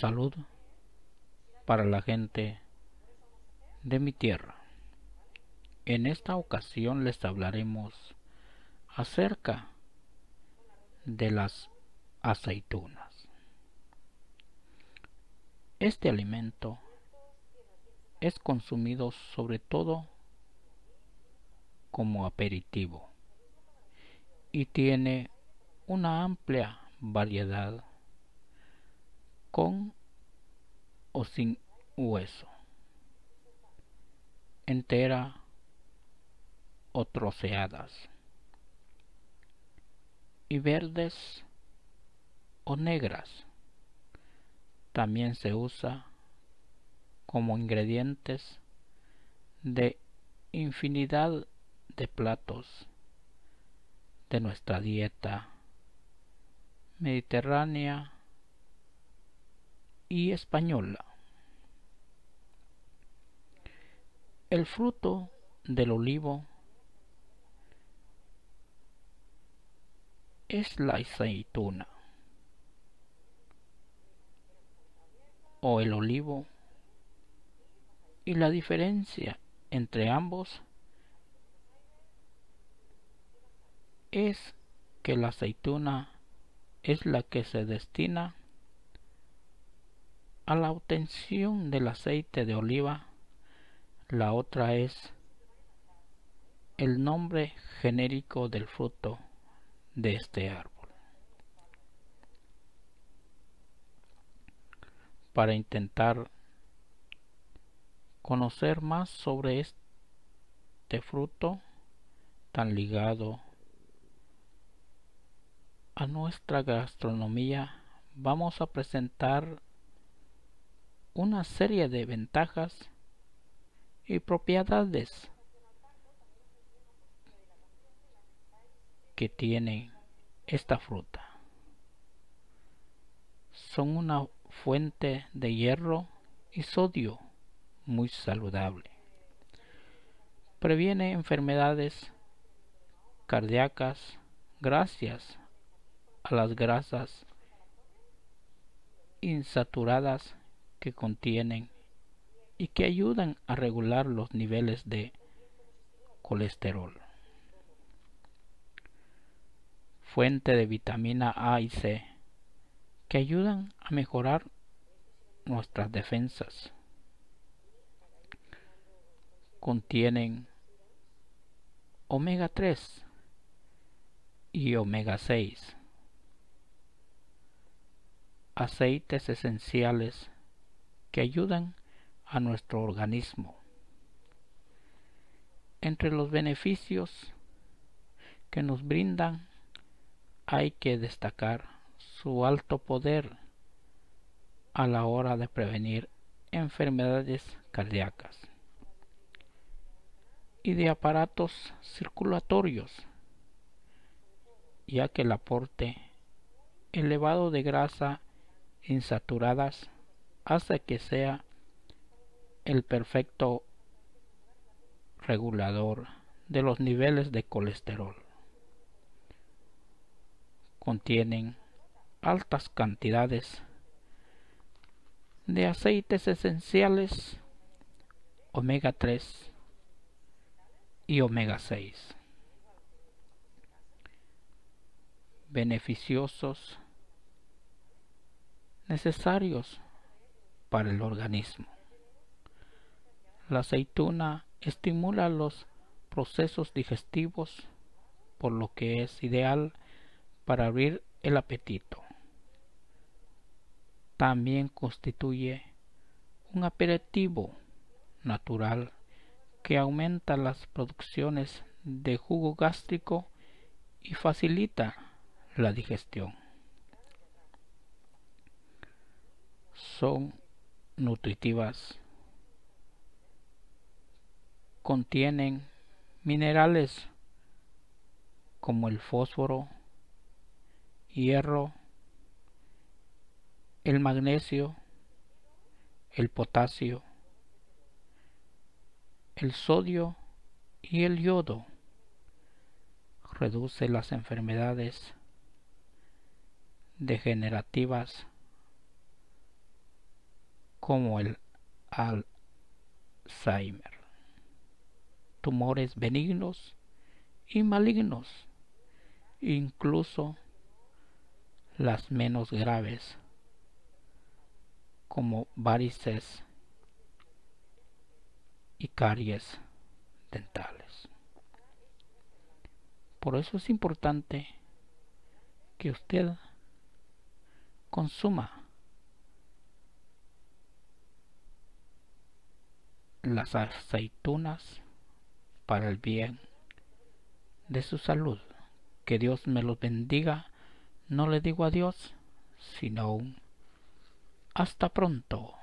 Salud para la gente de mi tierra. En esta ocasión les hablaremos acerca de las aceitunas. Este alimento es consumido sobre todo como aperitivo y tiene una amplia variedad con o sin hueso, entera o troceadas, y verdes o negras. También se usa como ingredientes de infinidad de platos de nuestra dieta mediterránea y española. El fruto del olivo es la aceituna o el olivo y la diferencia entre ambos es que la aceituna es la que se destina a la obtención del aceite de oliva, la otra es el nombre genérico del fruto de este árbol. Para intentar conocer más sobre este fruto tan ligado a nuestra gastronomía, vamos a presentar una serie de ventajas y propiedades que tiene esta fruta. Son una fuente de hierro y sodio muy saludable. Previene enfermedades cardíacas gracias a las grasas insaturadas que contienen y que ayudan a regular los niveles de colesterol. Fuente de vitamina A y C que ayudan a mejorar nuestras defensas. Contienen omega 3 y omega 6. Aceites esenciales que ayudan a nuestro organismo. Entre los beneficios que nos brindan hay que destacar su alto poder a la hora de prevenir enfermedades cardíacas y de aparatos circulatorios, ya que el aporte elevado de grasa insaturadas hace que sea el perfecto regulador de los niveles de colesterol. Contienen altas cantidades de aceites esenciales omega 3 y omega 6 beneficiosos necesarios para el organismo. La aceituna estimula los procesos digestivos, por lo que es ideal para abrir el apetito. También constituye un aperitivo natural que aumenta las producciones de jugo gástrico y facilita la digestión. Son nutritivas. Contienen minerales como el fósforo, hierro, el magnesio, el potasio, el sodio y el yodo. Reduce las enfermedades degenerativas como el Alzheimer, tumores benignos y malignos, incluso las menos graves, como varices y caries dentales. Por eso es importante que usted consuma las aceitunas para el bien de su salud. Que Dios me los bendiga. No le digo adiós, sino hasta pronto.